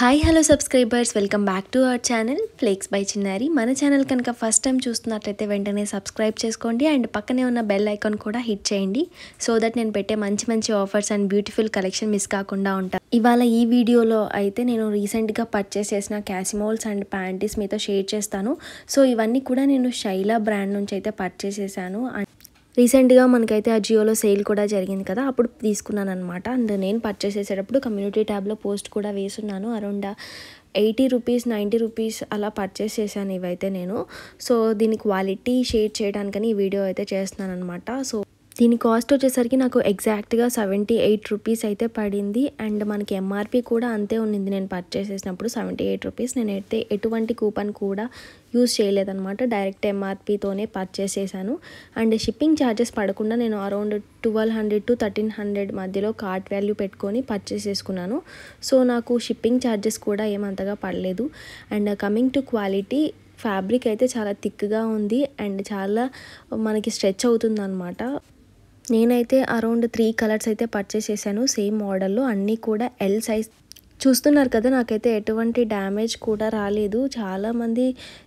hi hello subscribers welcome back to our channel flakes by Chinnari మన channel కనుక first time చూస్తున్నట్లయితే వెంటనే subscribe చేసుకోండి అండ్ పక్కనే ఉన్న బెల్ ఐకాన్ కూడా హిట్ చేయండి సో దట్ నేను పెట్టే మంచి మంచి offers and beautiful collection miss కాకుండా ఉంటాను ఇవాళ ఈ వీడియోలో అయితే నేను రీసెంట్గా పర్చేస్ చేసిన క్యాసిమోల్స్ అండ్ ప్యాంటీస్ మీతో షేర్ చేస్తాను సో ఇవన్నీ కూడా నేను శైలా బ్రాండ్ నుంచి అయితే పర్చేస్ చేశాను అండ్ రీసెంట్గా మనకైతే ఆ జియోలో సేల్ కూడా జరిగింది కదా అప్పుడు తీసుకున్నాను అనమాట అండ్ నేను పర్చేస్ చేసేటప్పుడు కమ్యూనిటీ ట్యాబ్లో పోస్ట్ కూడా వేసున్నాను around eighty rupees ninety rupees అలా పర్చేస్ చేశాను ఇవైతే నేను సో దీని క్వాలిటీ షేర్ చేయడానికని ఈ వీడియో అయితే చేస్తున్నాను అనమాట సో దీని కాస్ట్ వచ్చేసరికి నాకు ఎగ్జాక్ట్గా సెవెంటీ ఎయిట్ రూపీస్ అయితే పడింది అండ్ మనకి ఎంఆర్పి కూడా అంతే ఉన్నింది నేను పర్చేస్ చేసినప్పుడు సెవెంటీ ఎయిట్ రూపీస్ నేను అయితే ఎటువంటి కూపన్ కూడా యూజ్ చేయలేదన్నమాట డైరెక్ట్ ఎంఆర్పితోనే పర్చేస్ చేశాను అండ్ షిప్పింగ్ ఛార్జెస్ పడకుండా నేను around twelve hundred to thirteen hundred మధ్యలో కార్ట్ వాల్యూ పెట్టుకొని పర్చేస్ చేసుకున్నాను సో నాకు షిప్పింగ్ ఛార్జెస్ కూడా ఏమంతగా పడలేదు and coming to quality fabric అయితే చాలా థిక్గా ఉంది అండ్ చాలా మనకి స్ట్రెచ్ అవుతుంది అనమాట నేనైతే అరౌండ్ త్రీ కలర్స్ అయితే పర్చేస్ చేశాను సేమ్ మోడల్లో అన్నీ కూడా ఎల్ సైజ్ చూస్తున్నారు కదా నాకైతే ఎటువంటి డ్యామేజ్ కూడా రాలేదు చాలామంది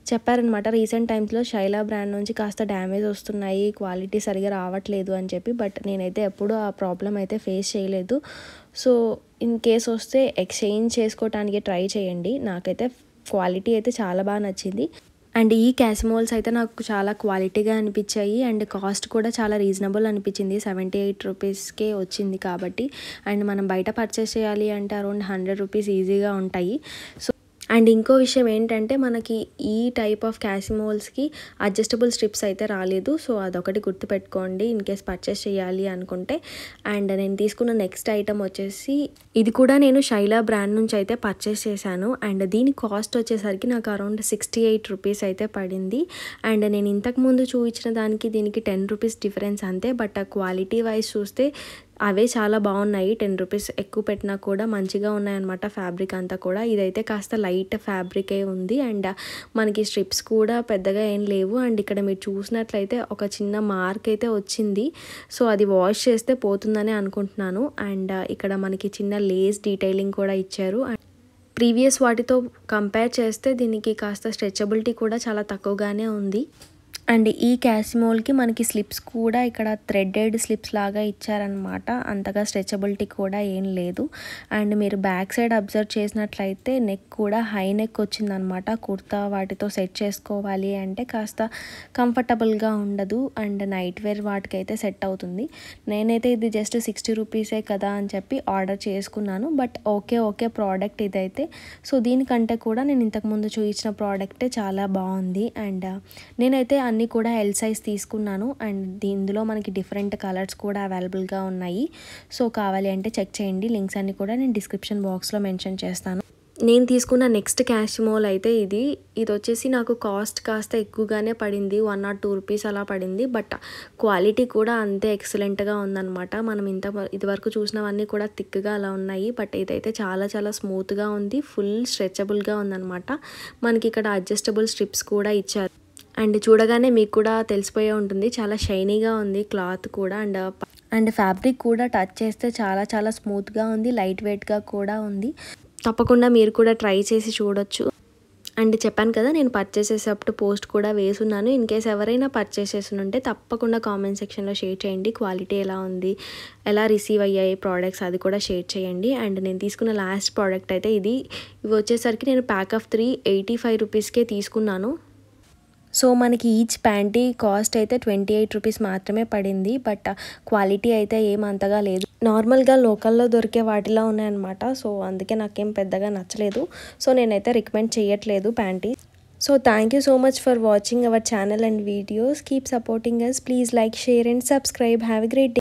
చెప్పారనమాట రీసెంట్ టైమ్స్లో శైలా బ్రాండ్ నుంచి కాస్త డ్యామేజ్ వస్తున్నాయి క్వాలిటీ సరిగా రావట్లేదు అని చెప్పి బట్ నేనైతే ఎప్పుడూ ఆ ప్రాబ్లం అయితే ఫేస్ చేయలేదు సో ఇన్ కేస్ వస్తే ఎక్స్చేంజ్ చేసుకోవటానికి ట్రై చేయండి నాకైతే క్వాలిటీ అయితే చాలా బాగా నచ్చింది అండ్ ఈ క్యాసిమోల్స్ అయితే నాకు చాలా క్వాలిటీగా అనిపించాయి అండ్ కాస్ట్ కూడా చాలా రీజనబుల్ అనిపించింది సెవెంటీ ఎయిట్ రూపీస్కే వచ్చింది కాబట్టి అండ్ మనం బయట పర్చేస్ చేయాలి అంటే అరౌండ్ హండ్రెడ్ రూపీస్ ఈజీగా ఉంటాయి సో అండ్ ఇంకో విషయం ఏంటంటే మనకి ఈ టైప్ ఆఫ్ క్యాసిమోల్స్కి అడ్జస్టబుల్ స్ట్రిప్స్ అయితే రాలేదు సో అదొకటి గుర్తుపెట్టుకోండి ఇన్ కేస్ పర్చేస్ చేయాలి అనుకుంటే అండ్ నేను తీసుకున్న నెక్స్ట్ ఐటమ్ వచ్చేసి ఇది కూడా నేను శైలా బ్రాండ్ నుంచి అయితే పర్చేస్ చేశాను అండ్ దీని కాస్ట్ వచ్చేసరికి నాకు అరౌండ్ సిక్స్టీ ఎయిట్ రూపీస్ అయితే పడింది అండ్ నేను ఇంతకుముందు చూపించిన దానికి దీనికి టెన్ రూపీస్ డిఫరెన్స్ అంతే బట్ ఆ క్వాలిటీ వైజ్ చూస్తే అవే చాలా బాగున్నాయి టెన్ రూపీస్ ఎక్కువ పెట్టినా కూడా మంచిగా ఉన్నాయన్నమాట ఫ్యాబ్రిక్ అంతా కూడా ఇదైతే కాస్త లైట్ ఫ్యాబ్రికే ఉంది అండ్ మనకి స్ట్రిప్స్ కూడా పెద్దగా ఏం లేవు అండ్ ఇక్కడ మీరు చూసినట్లయితే ఒక చిన్న మార్క్ అయితే వచ్చింది సో అది వాష్ చేస్తే పోతుందని అనుకుంటున్నాను అండ్ ఇక్కడ మనకి చిన్న లేస్ డీటెయిలింగ్ కూడా ఇచ్చారు ప్రీవియస్ వాటితో కంపేర్ చేస్తే దీనికి కాస్త స్ట్రెచబిలిటీ కూడా చాలా తక్కువగానే ఉంది అండ్ ఈ క్యాసిమోల్కి మనకి స్లిప్స్ కూడా ఇక్కడ థ్రెడెడ్ స్లిప్స్ లాగా ఇచ్చారనమాట అంతగా స్ట్రెచబిలిటీ కూడా ఏం లేదు అండ్ మీరు బ్యాక్ సైడ్ అబ్జర్వ్ చేసినట్లయితే నెక్ కూడా హై నెక్ వచ్చిందనమాట కుర్తా వాటితో సెట్ చేసుకోవాలి అంటే కాస్త కంఫర్టబుల్గా ఉండదు అండ్ నైట్ వేర్ వాటికైతే సెట్ అవుతుంది నేనైతే ఇది జస్ట్ సిక్స్టీ రూపీసే కదా అని చెప్పి ఆర్డర్ చేసుకున్నాను బట్ ఓకే ఓకే ప్రోడక్ట్ ఇదైతే సో దీనికంటే కూడా నేను ఇంతకుముందు చూపించిన ప్రోడక్టే చాలా బాగుంది అండ్ నేనైతే అన్నీ కూడా ఎల్ సైజ్ తీసుకున్నాను అండ్ ఇందులో మనకి డిఫరెంట్ కలర్స్ కూడా అవైలబుల్గా ఉన్నాయి సో కావాలి అంటే చెక్ చేయండి లింక్స్ అన్నీ కూడా నేను డిస్క్రిప్షన్ బాక్స్లో మెన్షన్ చేస్తాను నేను తీసుకున్న నెక్స్ట్ క్యాష్ మోల్ అయితే ఇది ఇది వచ్చేసి నాకు కాస్ట్ కాస్త ఎక్కువగానే పడింది వన్ నాట్ టూ రూపీస్ అలా పడింది బట్ క్వాలిటీ కూడా అంతే ఎక్సలెంట్గా ఉందన్నమాట మనం ఇంత ఇదివరకు చూసినవన్నీ కూడా థిక్గా అలా ఉన్నాయి బట్ ఇదైతే చాలా చాలా స్మూత్గా ఉంది ఫుల్ స్ట్రెచబుల్గా ఉందన్నమాట మనకి ఇక్కడ అడ్జస్టబుల్ స్ట్రిప్స్ కూడా ఇచ్చారు అండ్ చూడగానే మీకు కూడా తెలిసిపోయే ఉంటుంది చాలా షైనీగా ఉంది క్లాత్ కూడా అండ్ అండ్ ఫ్యాబ్రిక్ కూడా టచ్ చేస్తే చాలా చాలా స్మూత్గా ఉంది లైట్ వెయిట్గా కూడా ఉంది తప్పకుండా మీరు కూడా ట్రై చేసి చూడొచ్చు అండ్ చెప్పాను కదా నేను పర్చేస్ చేసేటప్పుడు పోస్ట్ కూడా వేసున్నాను ఇన్ కేస్ ఎవరైనా పర్చేస్ చేసినుంటే తప్పకుండా కామెంట్ సెక్షన్లో షేర్ చేయండి క్వాలిటీ ఎలా ఉంది ఎలా రిసీవ్ అయ్యాయి ప్రోడక్ట్స్ అది కూడా షేర్ చేయండి అండ్ నేను తీసుకున్న లాస్ట్ ప్రోడక్ట్ అయితే ఇది ఇవి వచ్చేసరికి నేను pack of three eighty five రూపీస్కే తీసుకున్నాను సో మనకి ఈచ్ ప్యాంటీ కాస్ట్ అయితే ట్వంటీ ఎయిట్ రూపీస్ మాత్రమే పడింది బట్ క్వాలిటీ uh, అయితే ఏమంతగా లేదు నార్మల్గా లోకల్లో దొరికే వాటిలో ఉన్నాయన్నమాట సో అందుకే నాకేం పెద్దగా నచ్చలేదు సో నేనైతే రికమెండ్ చేయట్లేదు panty so thank you so much for watching our channel and videos keep supporting us please like share and subscribe have a great